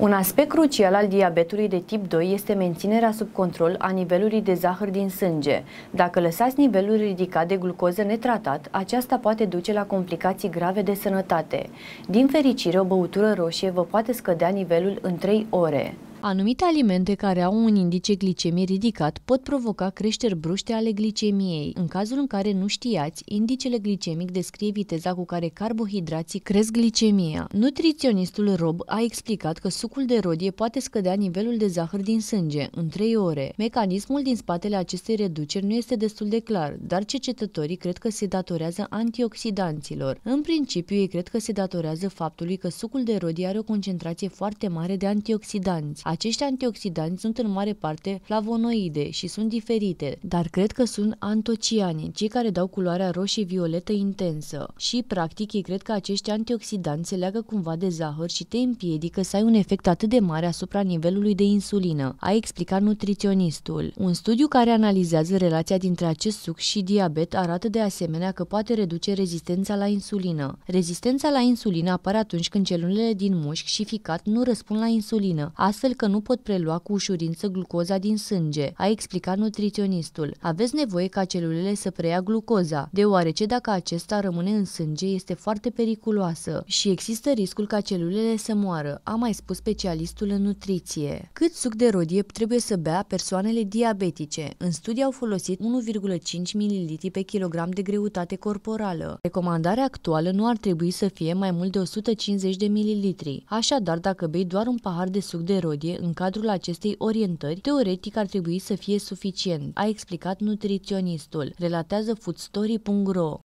Un aspect crucial al diabetului de tip 2 este menținerea sub control a nivelului de zahăr din sânge. Dacă lăsați nivelul ridicat de glucoză netratat, aceasta poate duce la complicații grave de sănătate. Din fericire, o băutură roșie vă poate scădea nivelul în 3 ore. Anumite alimente care au un indice glicemie ridicat pot provoca creșteri bruște ale glicemiei. În cazul în care nu știați, indicele glicemic descrie viteza cu care carbohidrații cresc glicemia. Nutriționistul Rob a explicat că sucul de rodie poate scădea nivelul de zahăr din sânge în 3 ore. Mecanismul din spatele acestei reduceri nu este destul de clar, dar cercetătorii cred că se datorează antioxidanților. În principiu, ei cred că se datorează faptului că sucul de rodie are o concentrație foarte mare de antioxidanți. Acești antioxidanți sunt în mare parte flavonoide și sunt diferite, dar cred că sunt antociani, cei care dau culoarea roșie-violetă intensă. Și, practic, ei cred că acești antioxidanți se leagă cumva de zahăr și te împiedică să ai un efect atât de mare asupra nivelului de insulină, a explicat nutriționistul. Un studiu care analizează relația dintre acest suc și diabet arată de asemenea că poate reduce rezistența la insulină. Rezistența la insulină apare atunci când celulele din mușchi și ficat nu răspund la insulină, astfel că că nu pot prelua cu ușurință glucoza din sânge, a explicat nutriționistul. Aveți nevoie ca celulele să preia glucoza, deoarece dacă acesta rămâne în sânge, este foarte periculoasă și există riscul ca celulele să moară, a mai spus specialistul în nutriție. Cât suc de rodie trebuie să bea persoanele diabetice? În studii au folosit 1,5 ml pe kilogram de greutate corporală. Recomandarea actuală nu ar trebui să fie mai mult de 150 de ml. Așadar, dacă bei doar un pahar de suc de rodie, în cadrul acestei orientări, teoretic ar trebui să fie suficient, a explicat nutriționistul, relatează foodstory.ro.